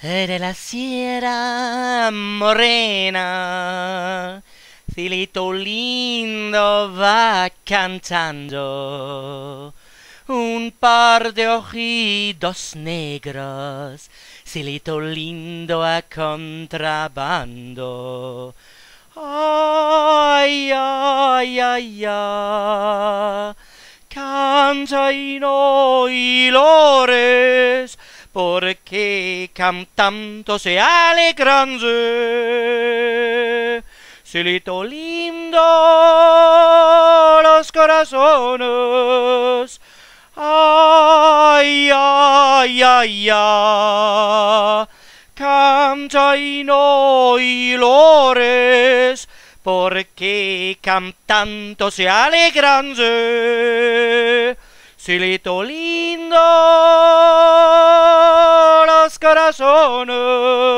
De la sierra morena, Cilito lindo va cantando. Un par de ojitos negros, silito lindo a contrabando. Ay, ay, ay, ay, canta y no porque cantando se alegran. Silito lindo los corazones. Ay, ay, ay, ay. Canta y no hilores, porque cantando se alegran. Silito lindo corazones.